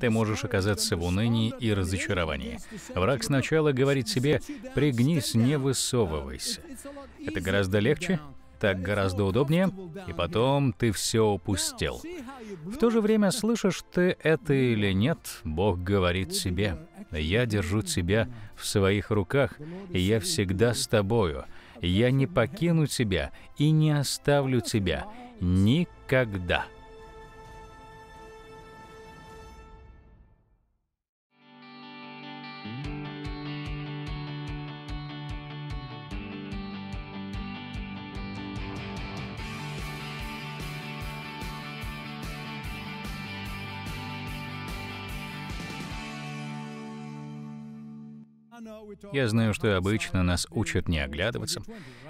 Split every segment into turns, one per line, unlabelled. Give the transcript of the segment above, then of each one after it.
Ты можешь оказаться в унынии и разочаровании. Враг сначала говорит себе «пригнись, не высовывайся». Это гораздо легче, так гораздо удобнее, и потом ты все упустил. В то же время, слышишь ты это или нет, Бог говорит себе, «Я держу тебя в своих руках, и я всегда с тобою. Я не покину тебя и не оставлю тебя никогда». Я знаю, что обычно нас учат не оглядываться.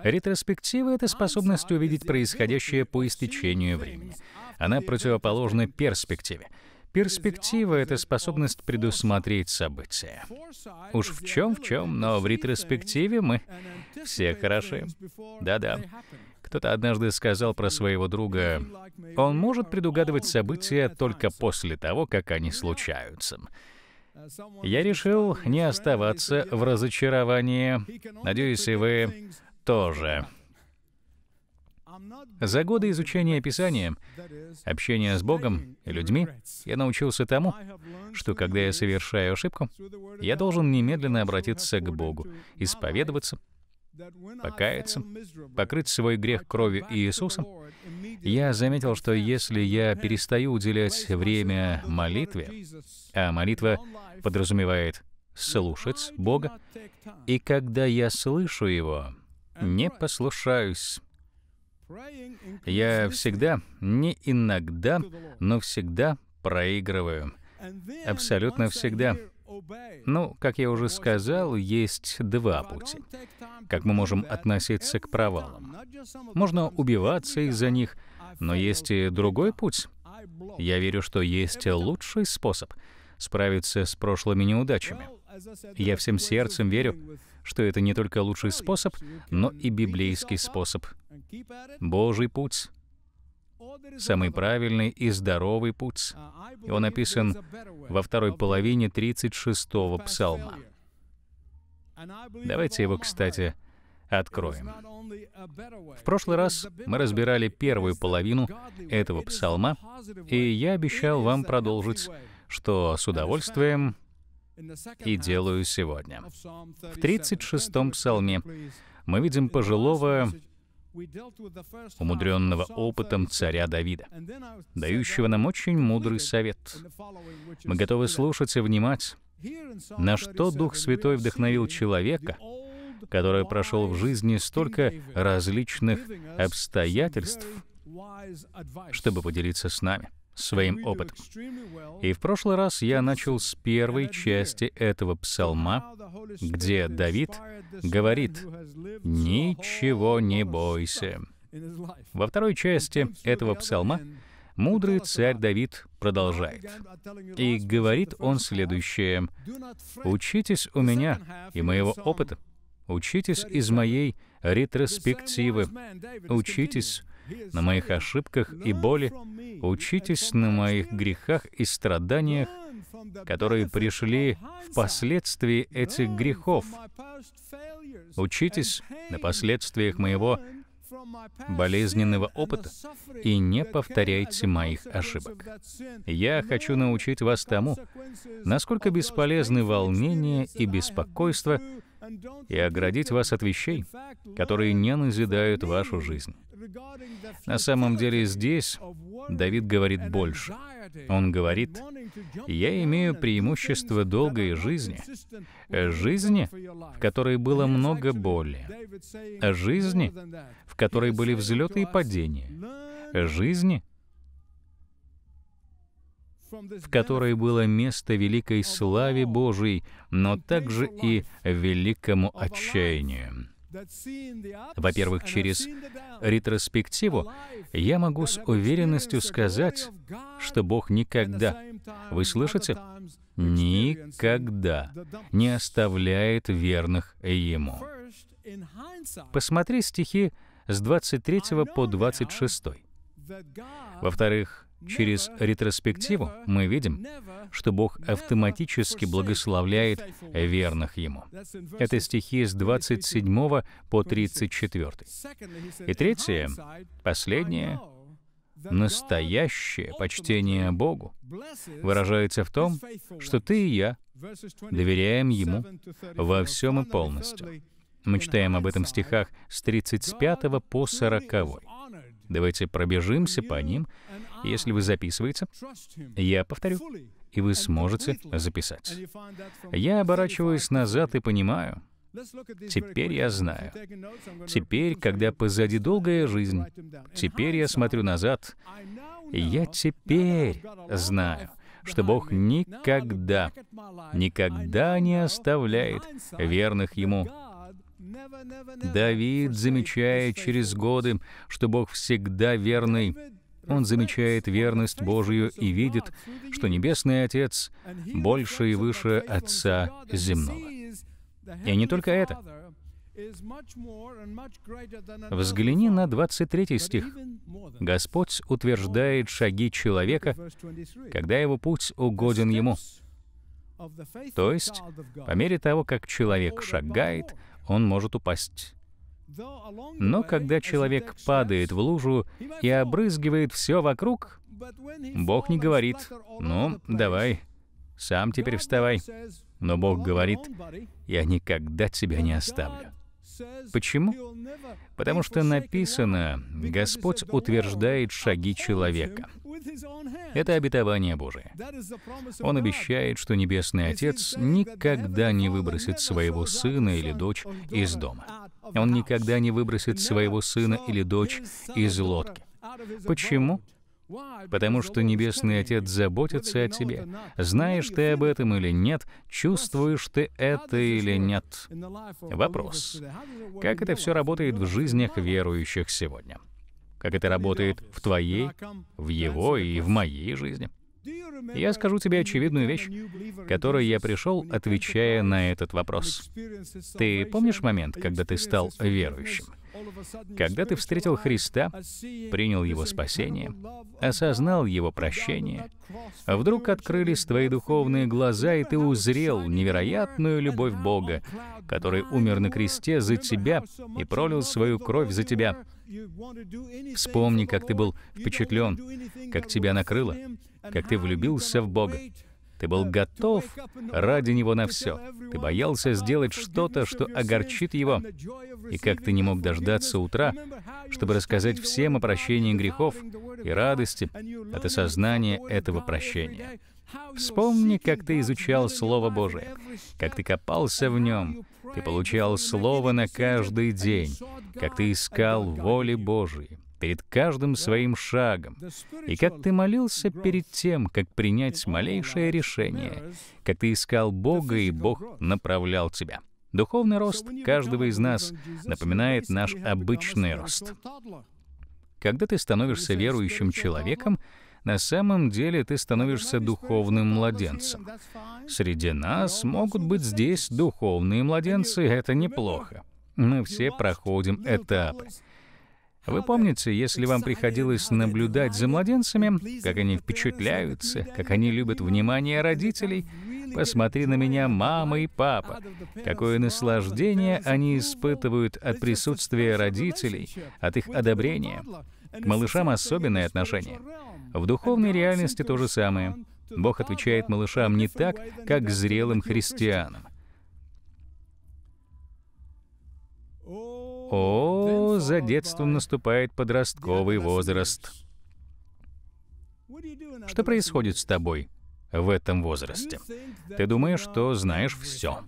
Ретроспектива — это способность увидеть происходящее по истечению времени. Она противоположна перспективе. Перспектива — это способность предусмотреть события. Уж в чем в чем, но в ретроспективе мы все хороши. Да-да. Кто-то однажды сказал про своего друга, он может предугадывать события только после того, как они случаются. Я решил не оставаться в разочаровании. Надеюсь, и вы тоже. За годы изучения Писания, общения с Богом и людьми, я научился тому, что когда я совершаю ошибку, я должен немедленно обратиться к Богу, исповедоваться, покаяться, покрыть свой грех кровью Иисуса я заметил, что если я перестаю уделять время молитве, а молитва подразумевает слушать Бога, и когда я слышу Его, не послушаюсь. Я всегда, не иногда, но всегда проигрываю. Абсолютно всегда. Ну, как я уже сказал, есть два пути. Как мы можем относиться к провалам? Можно убиваться из-за них, но есть и другой путь. Я верю, что есть лучший способ справиться с прошлыми неудачами. Я всем сердцем верю, что это не только лучший способ, но и библейский способ. Божий путь самый правильный и здоровый путь. И он описан во второй половине 36-го псалма. Давайте его, кстати, откроем. В прошлый раз мы разбирали первую половину этого псалма, и я обещал вам продолжить, что с удовольствием и делаю сегодня. В 36-м псалме мы видим пожилого умудренного опытом царя Давида, дающего нам очень мудрый совет. Мы готовы слушать и внимать, на что Дух Святой вдохновил человека, который прошел в жизни столько различных обстоятельств, чтобы поделиться с нами своим опытом. И в прошлый раз я начал с первой части этого псалма, где Давид говорит «Ничего не бойся». Во второй части этого псалма мудрый царь Давид продолжает. И говорит он следующее. «Учитесь у меня и моего опыта, учитесь из моей ретроспективы, учитесь на моих ошибках и боли, учитесь на моих грехах и страданиях, которые пришли впоследствии этих грехов. Учитесь на последствиях моего болезненного опыта и не повторяйте моих ошибок. Я хочу научить вас тому, насколько бесполезны волнения и беспокойство, и оградить вас от вещей, которые не назидают вашу жизнь. На самом деле здесь Давид говорит больше. Он говорит, «Я имею преимущество долгой жизни, жизни, в которой было много боли, жизни, в которой были взлеты и падения, жизни, в которой было место великой славе Божией, но также и великому отчаянию. Во-первых, через ретроспективу я могу с уверенностью сказать, что Бог никогда, вы слышите, никогда не оставляет верных Ему. Посмотри стихи с 23 по 26. Во-вторых, Через ретроспективу мы видим, что Бог автоматически благословляет верных Ему. Это стихи с 27 по 34. И третье, последнее, настоящее почтение Богу выражается в том, что ты и я доверяем Ему во всем и полностью. Мы читаем об этом в стихах с 35 по 40. Давайте пробежимся по ним — если вы записываете, я повторю, и вы сможете записать. Я оборачиваюсь назад и понимаю, Теперь я знаю. Теперь, когда позади долгая жизнь, теперь я смотрю назад, я теперь знаю, что Бог никогда, никогда не оставляет верных Ему. Давид замечает через годы, что Бог всегда верный он замечает верность Божию и видит, что Небесный Отец больше и выше Отца земного. И не только это. Взгляни на 23 стих. «Господь утверждает шаги человека, когда его путь угоден ему». То есть, по мере того, как человек шагает, он может упасть. Но когда человек падает в лужу и обрызгивает все вокруг, Бог не говорит, ну, давай, сам теперь вставай. Но Бог говорит, я никогда тебя не оставлю. Почему? Потому что написано, Господь утверждает шаги человека. Это обетование Божие. Он обещает, что Небесный Отец никогда не выбросит своего сына или дочь из дома. Он никогда не выбросит своего сына или дочь из лодки. Почему? Потому что Небесный Отец заботится о тебе. Знаешь ты об этом или нет, чувствуешь ты это или нет. Вопрос. Как это все работает в жизнях верующих сегодня? Как это работает в твоей, в его и в моей жизни? Я скажу тебе очевидную вещь, которой я пришел, отвечая на этот вопрос. Ты помнишь момент, когда ты стал верующим? Когда ты встретил Христа, принял Его спасение, осознал Его прощение, вдруг открылись твои духовные глаза, и ты узрел невероятную любовь Бога, который умер на кресте за тебя и пролил свою кровь за тебя — Вспомни, как ты был впечатлен, как тебя накрыло, как ты влюбился в Бога. Ты был готов ради Него на все. Ты боялся сделать что-то, что огорчит Его. И как ты не мог дождаться утра, чтобы рассказать всем о прощении грехов и радости от осознания этого прощения. Вспомни, как ты изучал Слово Божие, как ты копался в нем, ты получал Слово на каждый день, как ты искал воли Божией перед каждым своим шагом, и как ты молился перед тем, как принять малейшее решение, как ты искал Бога, и Бог направлял тебя. Духовный рост каждого из нас напоминает наш обычный рост. Когда ты становишься верующим человеком, на самом деле ты становишься духовным младенцем. Среди нас могут быть здесь духовные младенцы, это неплохо. Мы все проходим этапы. Вы помните, если вам приходилось наблюдать за младенцами, как они впечатляются, как они любят внимание родителей? Посмотри на меня, мама и папа. Какое наслаждение они испытывают от присутствия родителей, от их одобрения. К малышам особенное отношение. В духовной реальности то же самое. Бог отвечает малышам не так, как зрелым христианам. О, за детством наступает подростковый возраст. Что происходит с тобой в этом возрасте? Ты думаешь, что знаешь все.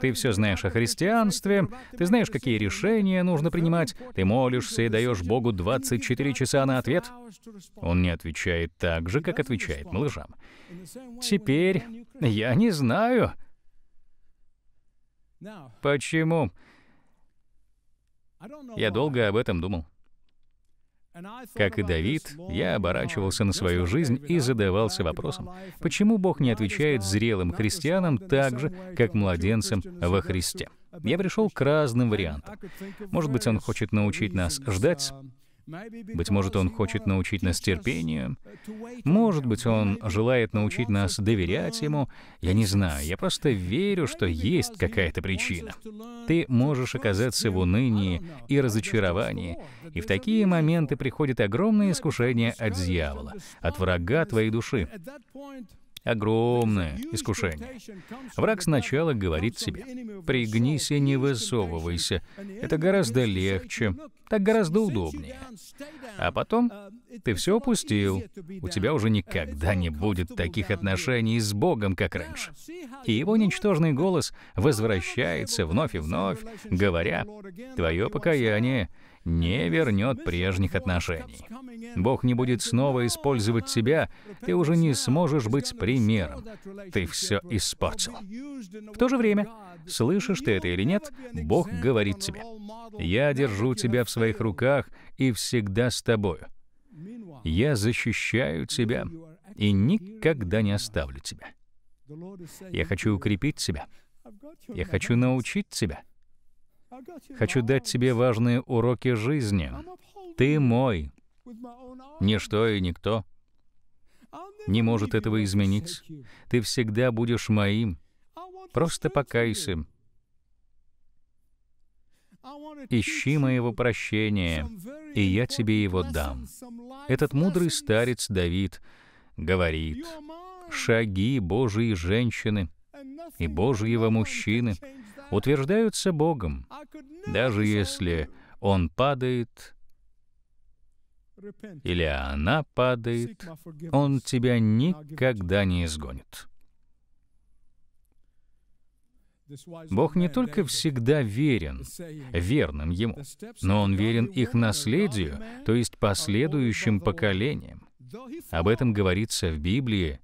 Ты все знаешь о христианстве, ты знаешь, какие решения нужно принимать, ты молишься и даешь Богу 24 часа на ответ. Он не отвечает так же, как отвечает малышам. Теперь я не знаю. Почему? Я долго об этом думал. Как и Давид, я оборачивался на свою жизнь и задавался вопросом, почему Бог не отвечает зрелым христианам так же, как младенцам во Христе. Я пришел к разным вариантам. Может быть, он хочет научить нас ждать, быть может, Он хочет научить нас терпению. Может быть, Он желает научить нас доверять Ему. Я не знаю, я просто верю, что есть какая-то причина. Ты можешь оказаться в унынии и разочаровании, и в такие моменты приходит огромное искушение от дьявола, от врага твоей души. Огромное искушение. Враг сначала говорит себе, «Пригнись и не высовывайся. Это гораздо легче, так гораздо удобнее». А потом ты все упустил. У тебя уже никогда не будет таких отношений с Богом, как раньше. И его ничтожный голос возвращается вновь и вновь, говоря, «Твое покаяние не вернет прежних отношений. Бог не будет снова использовать тебя, ты уже не сможешь быть примером. Ты все испортил. В то же время, слышишь ты это или нет, Бог говорит тебе, «Я держу тебя в своих руках и всегда с тобою. Я защищаю тебя и никогда не оставлю тебя. Я хочу укрепить тебя. Я хочу научить тебя». Хочу дать тебе важные уроки жизни. Ты мой. Ничто и никто не может этого изменить. Ты всегда будешь моим. Просто покайся. Ищи моего прощения, и я тебе его дам. Этот мудрый старец Давид говорит, шаги Божьей женщины и Божьего мужчины утверждаются Богом, даже если он падает или она падает, он тебя никогда не изгонит. Бог не только всегда верен верным Ему, но Он верен их наследию, то есть последующим поколениям. Об этом говорится в Библии.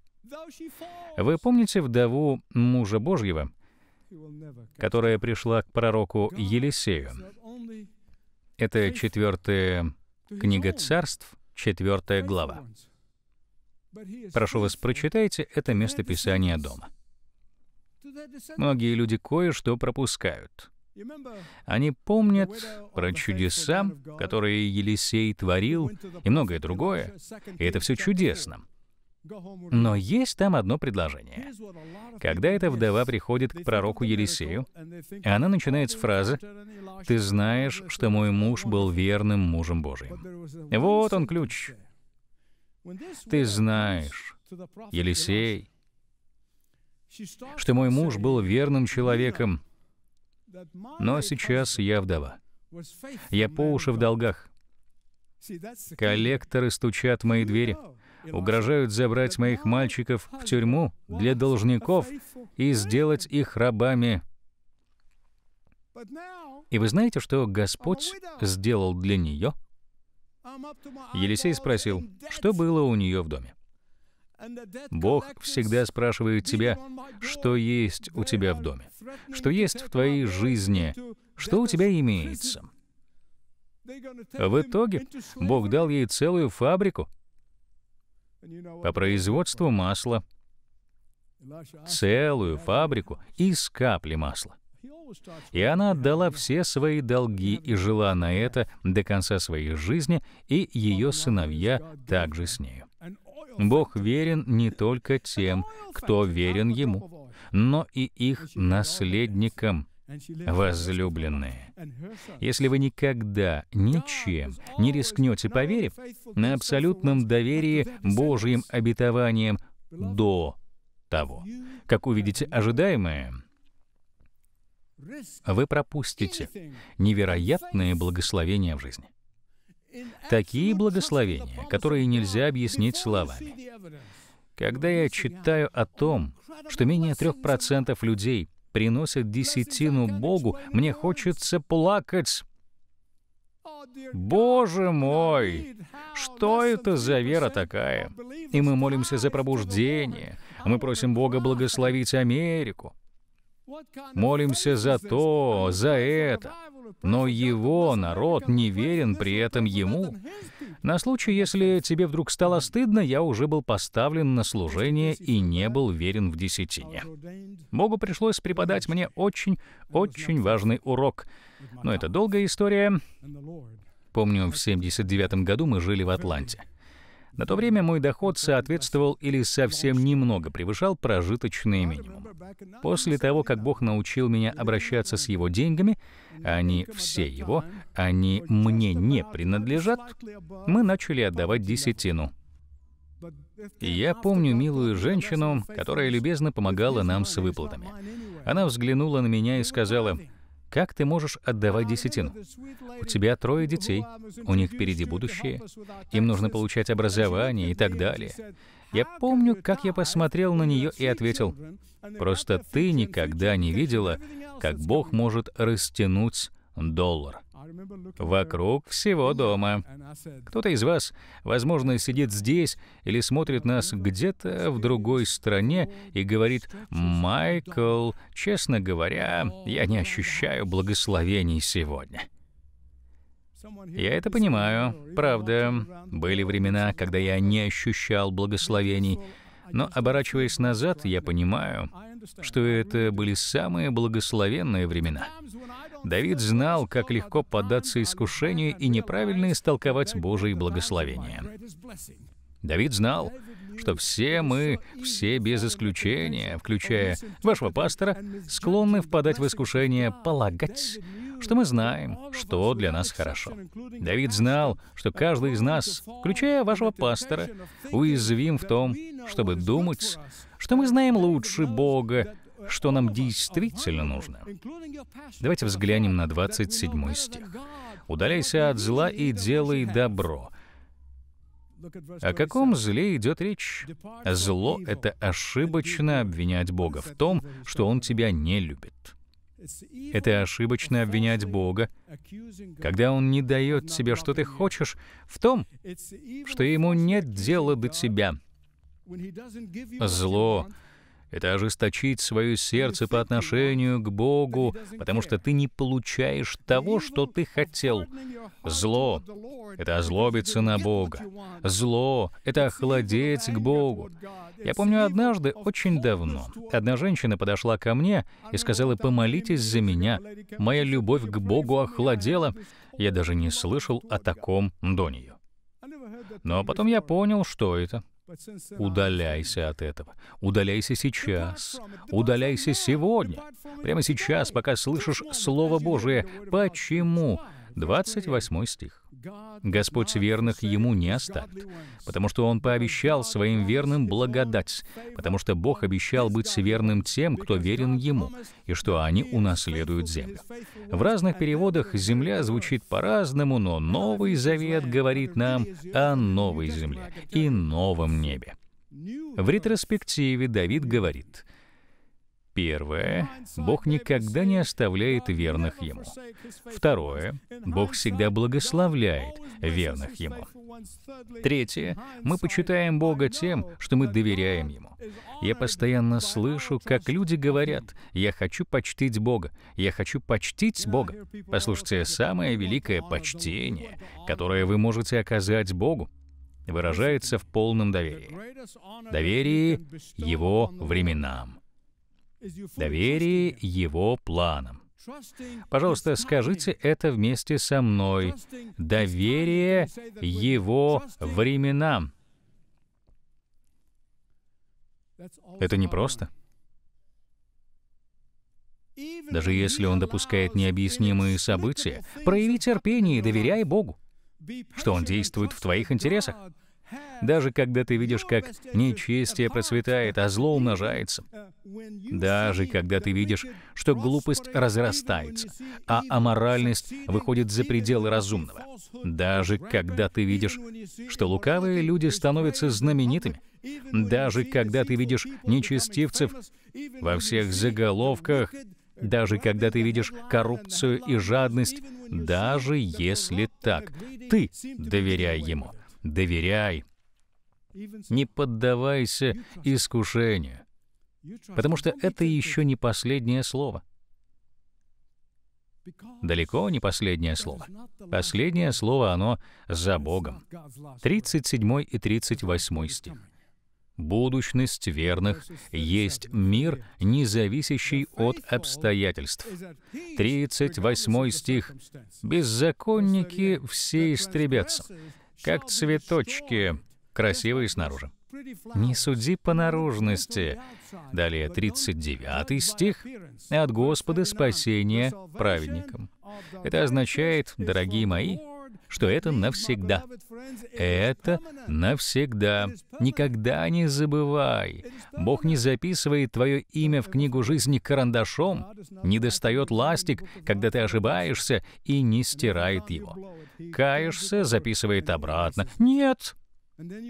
Вы помните вдову мужа Божьего, которая пришла к пророку Елисею. Это четвертая книга царств, четвертая глава. Прошу вас, прочитайте это местописание дома. Многие люди кое-что пропускают. Они помнят про чудеса, которые Елисей творил, и многое другое, и это все чудесно. Но есть там одно предложение. Когда эта вдова приходит к пророку Елисею, она начинает с фразы «Ты знаешь, что мой муж был верным мужем Божиим». Вот он ключ. «Ты знаешь, Елисей, что мой муж был верным человеком, но сейчас я вдова. Я по уши в долгах. Коллекторы стучат в мои двери угрожают забрать моих мальчиков в тюрьму для должников и сделать их рабами. И вы знаете, что Господь сделал для нее? Елисей спросил, что было у нее в доме. Бог всегда спрашивает тебя, что есть у тебя в доме, что есть в твоей жизни, что у тебя имеется. В итоге Бог дал ей целую фабрику, по производству масла, целую фабрику из капли масла. И она отдала все свои долги и жила на это до конца своей жизни, и ее сыновья также с нею. Бог верен не только тем, кто верен Ему, но и их наследникам — возлюбленные. Если вы никогда ничем не рискнете поверив на абсолютном доверии Божьим обетованиям до того, как увидите ожидаемое, вы пропустите невероятные благословения в жизни. Такие благословения, которые нельзя объяснить словами. Когда я читаю о том, что менее трех процентов людей — приносят десятину Богу, мне хочется плакать. Боже мой, что это за вера такая? И мы молимся за пробуждение, мы просим Бога благословить Америку. Молимся за то, за это. Но его народ не верен при этом ему. На случай, если тебе вдруг стало стыдно, я уже был поставлен на служение и не был верен в десятине. Богу пришлось преподать мне очень-очень важный урок. Но это долгая история. Помню, в 79 году мы жили в Атланте. На то время мой доход соответствовал или совсем немного превышал прожиточный минимум. После того, как Бог научил меня обращаться с его деньгами, они все его, они мне не принадлежат, мы начали отдавать десятину. И я помню милую женщину, которая любезно помогала нам с выплатами. Она взглянула на меня и сказала, как ты можешь отдавать десятину? У тебя трое детей, у них впереди будущее, им нужно получать образование и так далее. Я помню, как я посмотрел на нее и ответил, «Просто ты никогда не видела, как Бог может растянуть доллар». Вокруг всего дома. Кто-то из вас, возможно, сидит здесь или смотрит нас где-то в другой стране и говорит, «Майкл, честно говоря, я не ощущаю благословений сегодня». Я это понимаю, правда. Были времена, когда я не ощущал благословений, но, оборачиваясь назад, я понимаю, что это были самые благословенные времена. Давид знал, как легко поддаться искушению и неправильно истолковать Божие благословения. Давид знал, что все мы, все без исключения, включая вашего пастора, склонны впадать в искушение полагать, что мы знаем, что для нас хорошо. Давид знал, что каждый из нас, включая вашего пастора, уязвим в том, чтобы думать, что мы знаем лучше Бога, что нам действительно нужно. Давайте взглянем на 27 стих. «Удаляйся от зла и делай добро». О каком зле идет речь? Зло — это ошибочно обвинять Бога в том, что Он тебя не любит. Это ошибочно обвинять Бога, когда Он не дает тебе, что ты хочешь, в том, что Ему нет дела до тебя. Зло это ожесточить свое сердце по отношению к Богу, потому что ты не получаешь того, что ты хотел. Зло — это озлобиться на Бога. Зло — это охладеть к Богу. Я помню однажды, очень давно, одна женщина подошла ко мне и сказала, «Помолитесь за меня. Моя любовь к Богу охладела». Я даже не слышал о таком до нее. Но потом я понял, что это — Удаляйся от этого. Удаляйся сейчас. Удаляйся сегодня. Прямо сейчас, пока слышишь Слово Божие. Почему? 28 стих. Господь верных ему не оставит, потому что он пообещал своим верным благодать, потому что Бог обещал быть верным тем, кто верен ему, и что они унаследуют землю. В разных переводах земля звучит по-разному, но Новый Завет говорит нам о новой земле и новом небе. В ретроспективе Давид говорит — Первое. Бог никогда не оставляет верных Ему. Второе. Бог всегда благословляет верных Ему. Третье. Мы почитаем Бога тем, что мы доверяем Ему. Я постоянно слышу, как люди говорят, «Я хочу почтить Бога, я хочу почтить Бога». Послушайте, самое великое почтение, которое вы можете оказать Богу, выражается в полном доверии. Доверии Его временам доверие Его планам. Пожалуйста, скажите это вместе со мной. Доверие Его временам. Это непросто. Даже если Он допускает необъяснимые события, прояви терпение и доверяй Богу, что Он действует в твоих интересах. Даже когда ты видишь, как нечестие процветает, а зло умножается. Даже когда ты видишь, что глупость разрастается, а аморальность выходит за пределы разумного. Даже когда ты видишь, что лукавые люди становятся знаменитыми. Даже когда ты видишь нечестивцев во всех заголовках, даже когда ты видишь коррупцию и жадность, даже если так, ты доверяй ему доверяй. Не поддавайся искушению, потому что это еще не последнее слово. Далеко не последнее слово. Последнее слово, оно за Богом. 37 и 38 стих. Будущность верных есть мир, независящий от обстоятельств. 38 стих. «Беззаконники все истребятся, как цветочки, красивые снаружи. Не суди по наружности. Далее 39 стих. От Господа спасения праведникам. Это означает, дорогие мои, что это навсегда. Это навсегда. Никогда не забывай. Бог не записывает твое имя в книгу жизни карандашом, не достает ластик, когда ты ошибаешься, и не стирает его. Каешься, записывает обратно. Нет,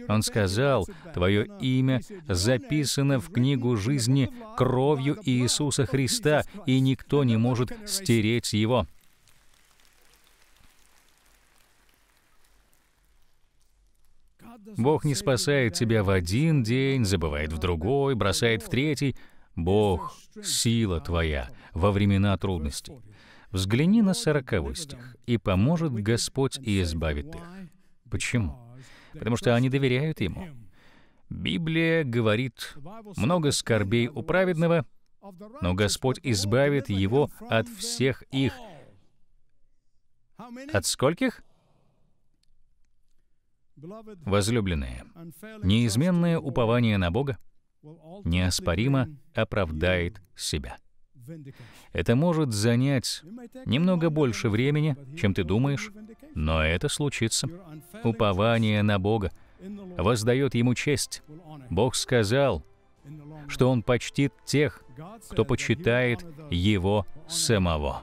он сказал, «Твое имя записано в книгу жизни кровью Иисуса Христа, и никто не может стереть его». Бог не спасает тебя в один день, забывает в другой, бросает в третий. Бог — сила твоя во времена трудностей. Взгляни на сороковой стих, «И поможет Господь и избавит их». Почему? Потому что они доверяют Ему. Библия говорит, «Много скорбей у праведного, но Господь избавит его от всех их». От скольких? Возлюбленные, неизменное упование на Бога неоспоримо оправдает себя. Это может занять немного больше времени, чем ты думаешь, но это случится. Упование на Бога воздает ему честь. Бог сказал, что Он почтит тех, кто почитает Его самого